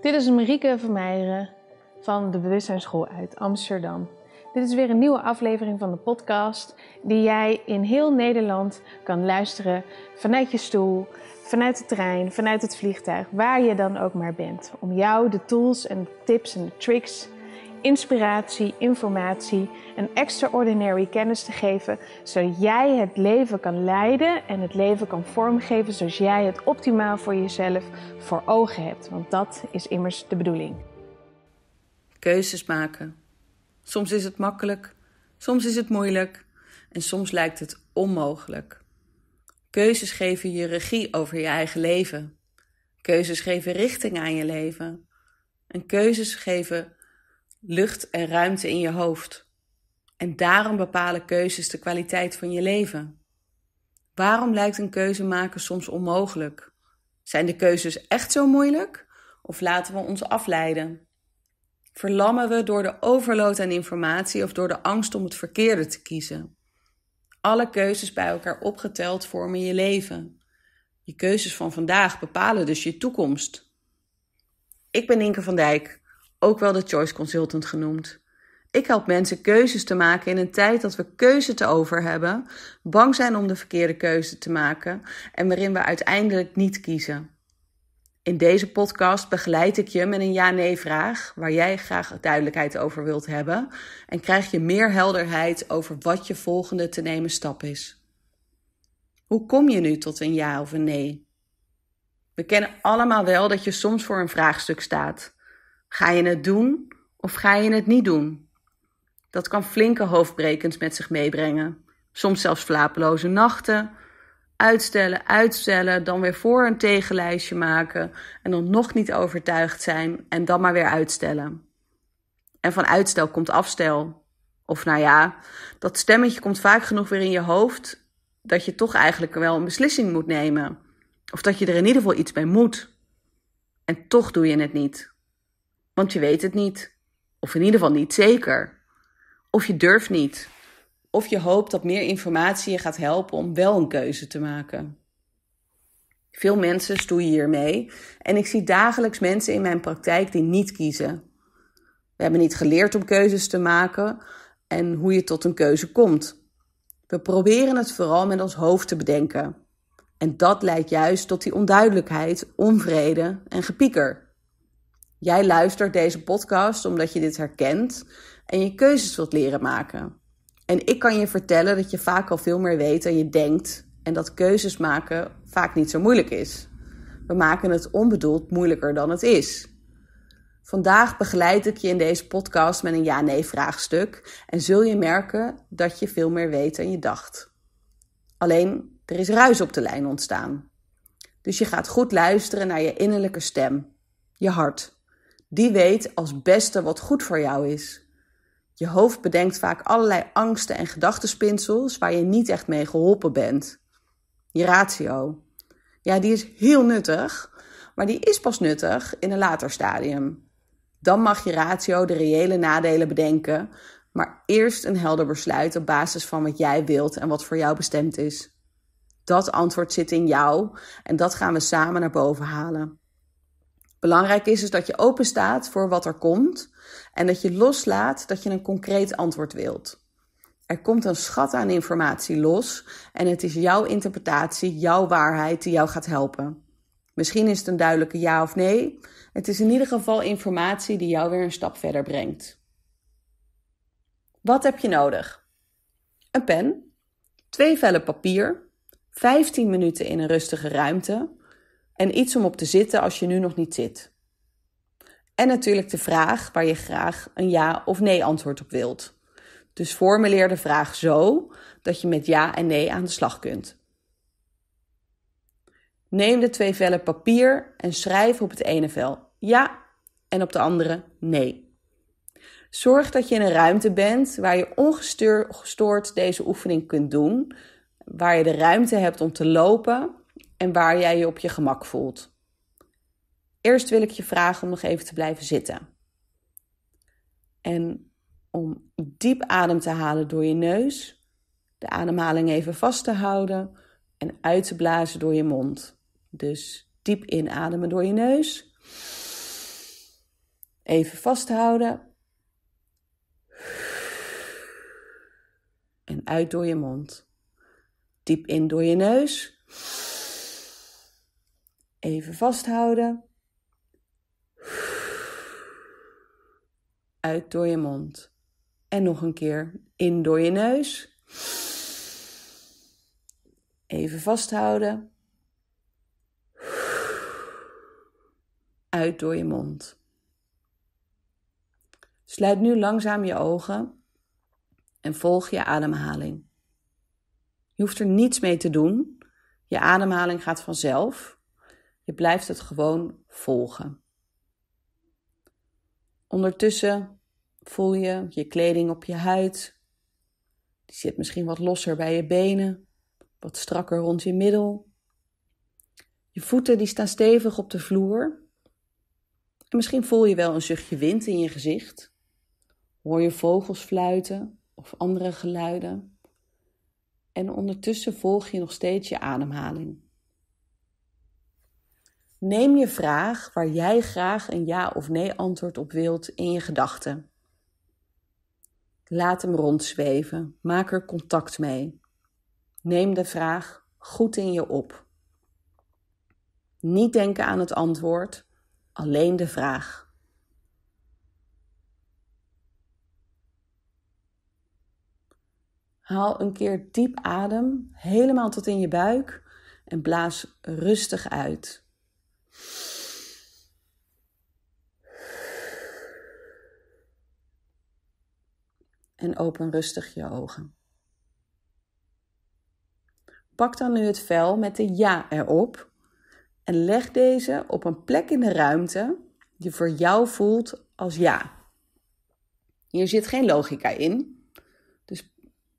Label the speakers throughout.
Speaker 1: Dit is Marieke Vermeijeren van de Bewustzijnsschool uit Amsterdam. Dit is weer een nieuwe aflevering van de podcast die jij in heel Nederland kan luisteren vanuit je stoel, vanuit de trein, vanuit het vliegtuig, waar je dan ook maar bent. Om jou de tools en tips en tricks inspiratie, informatie en extraordinary kennis te geven, zodat jij het leven kan leiden en het leven kan vormgeven zoals jij het optimaal voor jezelf voor ogen hebt. Want dat is immers de bedoeling. Keuzes maken. Soms is het makkelijk, soms is het moeilijk en soms lijkt het onmogelijk. Keuzes geven je regie over je eigen leven. Keuzes geven richting aan je leven. En keuzes geven lucht en ruimte in je hoofd. En daarom bepalen keuzes de kwaliteit van je leven. Waarom lijkt een keuze maken soms onmogelijk? Zijn de keuzes echt zo moeilijk? Of laten we ons afleiden? Verlammen we door de overload aan informatie of door de angst om het verkeerde te kiezen? Alle keuzes bij elkaar opgeteld vormen je leven. Je keuzes van vandaag bepalen dus je toekomst. Ik ben Inke van Dijk, ook wel de choice consultant genoemd. Ik help mensen keuzes te maken in een tijd dat we keuze te over hebben, bang zijn om de verkeerde keuze te maken en waarin we uiteindelijk niet kiezen. In deze podcast begeleid ik je met een ja-nee-vraag waar jij graag duidelijkheid over wilt hebben en krijg je meer helderheid over wat je volgende te nemen stap is. Hoe kom je nu tot een ja of een nee? We kennen allemaal wel dat je soms voor een vraagstuk staat. Ga je het doen of ga je het niet doen? Dat kan flinke hoofdbrekens met zich meebrengen. Soms zelfs slapeloze nachten. Uitstellen, uitstellen, dan weer voor- een tegenlijstje maken en dan nog niet overtuigd zijn en dan maar weer uitstellen. En van uitstel komt afstel. Of nou ja, dat stemmetje komt vaak genoeg weer in je hoofd dat je toch eigenlijk wel een beslissing moet nemen. Of dat je er in ieder geval iets mee moet. En toch doe je het niet. Want je weet het niet. Of in ieder geval niet zeker. Of je durft niet. Of je hoopt dat meer informatie je gaat helpen om wel een keuze te maken. Veel mensen stoeien hiermee. En ik zie dagelijks mensen in mijn praktijk die niet kiezen. We hebben niet geleerd om keuzes te maken en hoe je tot een keuze komt. We proberen het vooral met ons hoofd te bedenken. En dat leidt juist tot die onduidelijkheid, onvrede en gepieker. Jij luistert deze podcast omdat je dit herkent en je keuzes wilt leren maken. En ik kan je vertellen dat je vaak al veel meer weet dan je denkt en dat keuzes maken vaak niet zo moeilijk is. We maken het onbedoeld moeilijker dan het is. Vandaag begeleid ik je in deze podcast met een ja-nee-vraagstuk en zul je merken dat je veel meer weet dan je dacht. Alleen er is ruis op de lijn ontstaan. Dus je gaat goed luisteren naar je innerlijke stem, je hart. Die weet als beste wat goed voor jou is. Je hoofd bedenkt vaak allerlei angsten en gedachtenspinsels waar je niet echt mee geholpen bent. Je ratio. Ja, die is heel nuttig, maar die is pas nuttig in een later stadium. Dan mag je ratio de reële nadelen bedenken, maar eerst een helder besluit op basis van wat jij wilt en wat voor jou bestemd is. Dat antwoord zit in jou en dat gaan we samen naar boven halen. Belangrijk is dus dat je open staat voor wat er komt en dat je loslaat dat je een concreet antwoord wilt. Er komt een schat aan informatie los en het is jouw interpretatie, jouw waarheid die jou gaat helpen. Misschien is het een duidelijke ja of nee. Het is in ieder geval informatie die jou weer een stap verder brengt. Wat heb je nodig? Een pen, twee vellen papier, 15 minuten in een rustige ruimte en iets om op te zitten als je nu nog niet zit. En natuurlijk de vraag waar je graag een ja of nee antwoord op wilt. Dus formuleer de vraag zo dat je met ja en nee aan de slag kunt. Neem de twee vellen papier en schrijf op het ene vel ja en op de andere nee. Zorg dat je in een ruimte bent waar je ongestoord deze oefening kunt doen, waar je de ruimte hebt om te lopen en waar jij je op je gemak voelt. Eerst wil ik je vragen om nog even te blijven zitten. En om diep adem te halen door je neus, de ademhaling even vast te houden en uit te blazen door je mond. Dus diep inademen door je neus. Even vasthouden. En uit door je mond. Diep in door je neus. Even vasthouden. Uit door je mond. En nog een keer in door je neus. Even vasthouden. Uit door je mond. Sluit nu langzaam je ogen en volg je ademhaling. Je hoeft er niets mee te doen. Je ademhaling gaat vanzelf. Je blijft het gewoon volgen. Ondertussen voel je je kleding op je huid. Die zit misschien wat losser bij je benen, wat strakker rond je middel. Je voeten die staan stevig op de vloer. En misschien voel je wel een zuchtje wind in je gezicht. Hoor je vogels fluiten of andere geluiden. En ondertussen volg je nog steeds je ademhaling. Neem je vraag waar jij graag een ja of nee antwoord op wilt in je gedachten. Laat hem rondzweven. Maak er contact mee. Neem de vraag goed in je op. Niet denken aan het antwoord, alleen de vraag. Haal een keer diep adem, helemaal tot in je buik en blaas rustig uit. En open rustig je ogen. Pak dan nu het vel met de ja erop en leg deze op een plek in de ruimte die voor jou voelt als ja. Hier zit geen logica in. Dus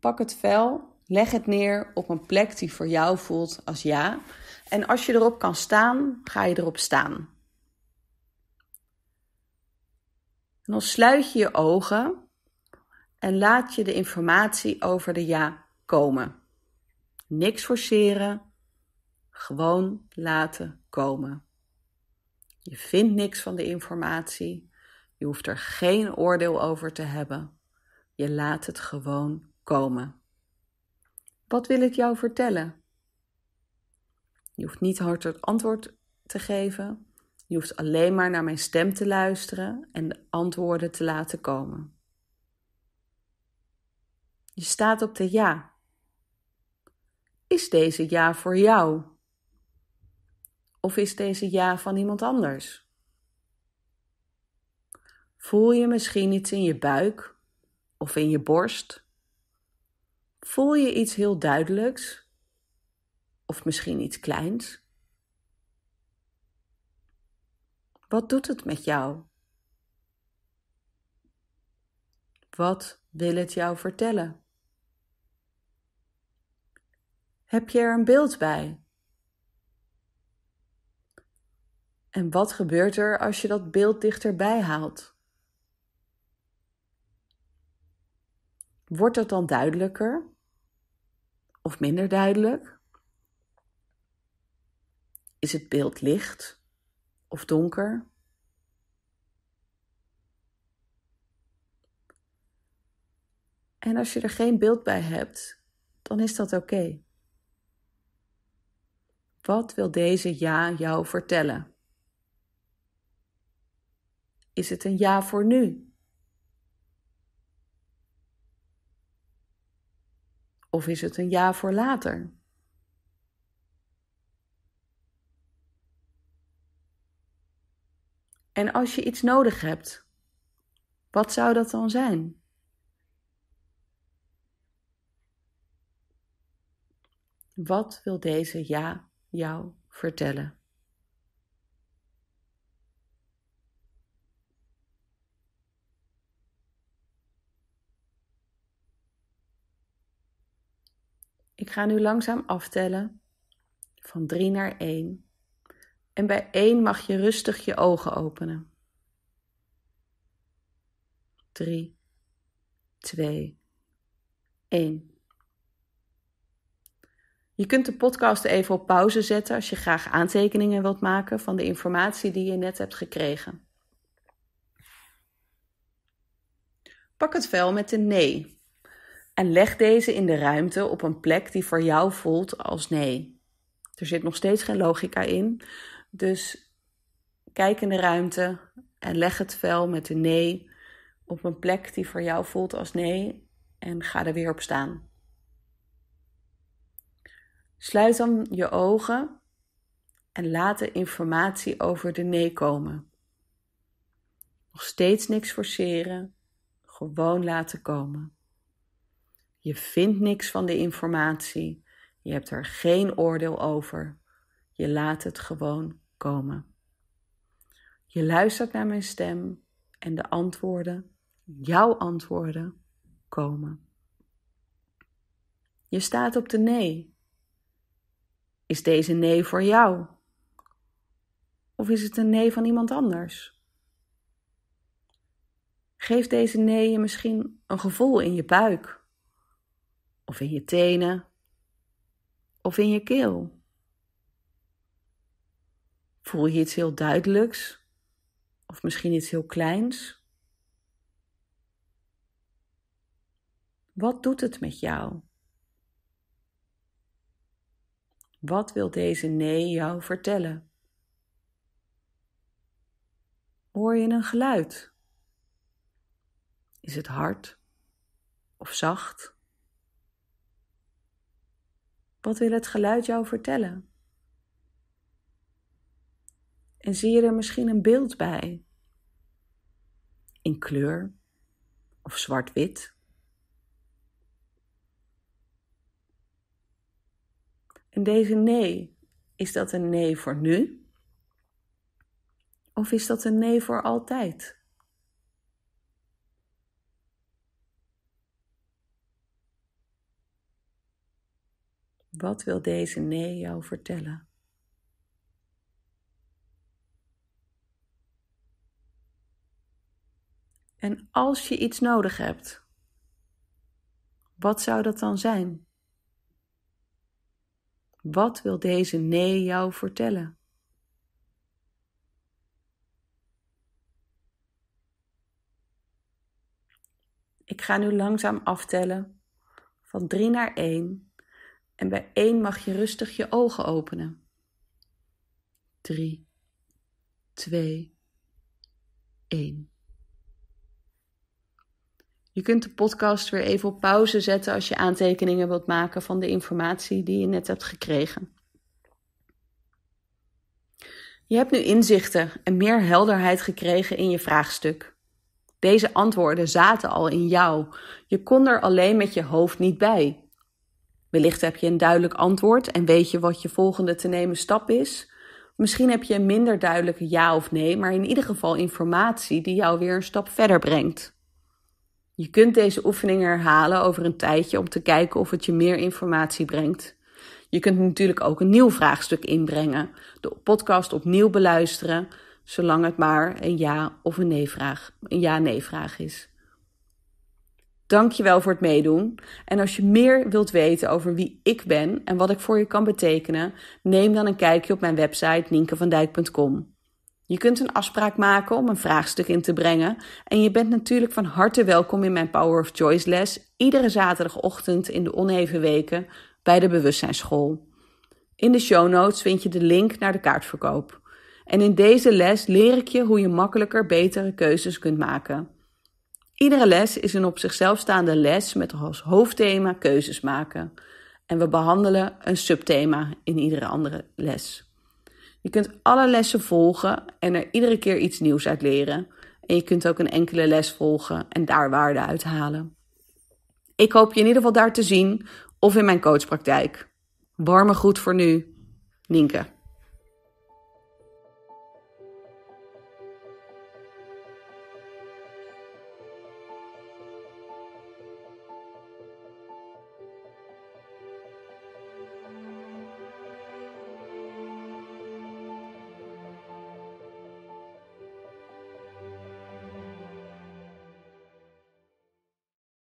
Speaker 1: pak het vel, leg het neer op een plek die voor jou voelt als ja. En als je erop kan staan, ga je erop staan. En dan sluit je je ogen en laat je de informatie over de ja komen. Niks forceren, gewoon laten komen. Je vindt niks van de informatie, je hoeft er geen oordeel over te hebben. Je laat het gewoon komen. Wat wil ik jou vertellen? Je hoeft niet hard het antwoord te geven. Je hoeft alleen maar naar mijn stem te luisteren en de antwoorden te laten komen. Je staat op de ja. Is deze ja voor jou? Of is deze ja van iemand anders? Voel je misschien iets in je buik of in je borst? Voel je iets heel duidelijks of misschien iets kleins. Wat doet het met jou? Wat wil het jou vertellen? Heb je er een beeld bij? En wat gebeurt er als je dat beeld dichterbij haalt? Wordt dat dan duidelijker? Of minder duidelijk? Is het beeld licht of donker? En als je er geen beeld bij hebt, dan is dat oké. Wat wil deze ja jou vertellen? Is het een ja voor nu? Of is het een ja voor later? En als je iets nodig hebt, wat zou dat dan zijn? Wat wil deze ja jou vertellen? Ik ga nu langzaam aftellen van 3 naar 1 en bij één mag je rustig je ogen openen. 3, 2, 1. Je kunt de podcast even op pauze zetten als je graag aantekeningen wilt maken van de informatie die je net hebt gekregen. Pak het vel met een nee en leg deze in de ruimte op een plek die voor jou voelt als nee. Er zit nog steeds geen logica in, dus kijk in de ruimte en leg het vel met een nee op een plek die voor jou voelt als nee en ga er weer op staan. Sluit dan je ogen en laat de informatie over de nee komen. Nog steeds niks forceren, gewoon laten komen. Je vindt niks van de informatie, je hebt er geen oordeel over. Je laat het gewoon komen. Je luistert naar mijn stem en de antwoorden, jouw antwoorden, komen. Je staat op de nee. Is deze nee voor jou? Of is het een nee van iemand anders? Geeft deze nee je misschien een gevoel in je buik? Of in je tenen? Of in je keel? Voel je iets heel duidelijks? Of misschien iets heel kleins? Wat doet het met jou? Wat wil deze nee jou vertellen? Hoor je een geluid? Is het hard of zacht? Wat wil het geluid jou vertellen? En zie je er misschien een beeld bij? In kleur of zwart-wit? En deze nee, is dat een nee voor nu? Of is dat een nee voor altijd? Wat wil deze nee jou vertellen? En als je iets nodig hebt, wat zou dat dan zijn? Wat wil deze nee jou vertellen? Ik ga nu langzaam aftellen van 3 naar 1 en bij 1 mag je rustig je ogen openen. 3, 2, 1. Je kunt de podcast weer even op pauze zetten als je aantekeningen wilt maken van de informatie die je net hebt gekregen. Je hebt nu inzichten en meer helderheid gekregen in je vraagstuk. Deze antwoorden zaten al in jou. Je kon er alleen met je hoofd niet bij. Wellicht heb je een duidelijk antwoord en weet je wat je volgende te nemen stap is. Misschien heb je een minder duidelijke ja of nee, maar in ieder geval informatie die jou weer een stap verder brengt. Je kunt deze oefeningen herhalen over een tijdje om te kijken of het je meer informatie brengt. Je kunt natuurlijk ook een nieuw vraagstuk inbrengen, de podcast opnieuw beluisteren, zolang het maar een ja of een nee vraag, een ja-nee vraag is. Dankjewel voor het meedoen. En als je meer wilt weten over wie ik ben en wat ik voor je kan betekenen, neem dan een kijkje op mijn website ninkevandijk.com. Je kunt een afspraak maken om een vraagstuk in te brengen en je bent natuurlijk van harte welkom in mijn Power of Choice les iedere zaterdagochtend in de oneven weken bij de Bewustzijnsschool. In de show notes vind je de link naar de kaartverkoop. En in deze les leer ik je hoe je makkelijker betere keuzes kunt maken. Iedere les is een op zichzelf staande les met als hoofdthema keuzes maken. En we behandelen een subthema in iedere andere les. Je kunt alle lessen volgen en er iedere keer iets nieuws uit leren. En je kunt ook een enkele les volgen en daar waarde uit halen. Ik hoop je in ieder geval daar te zien of in mijn coachpraktijk. Warme groet voor nu, Nienke.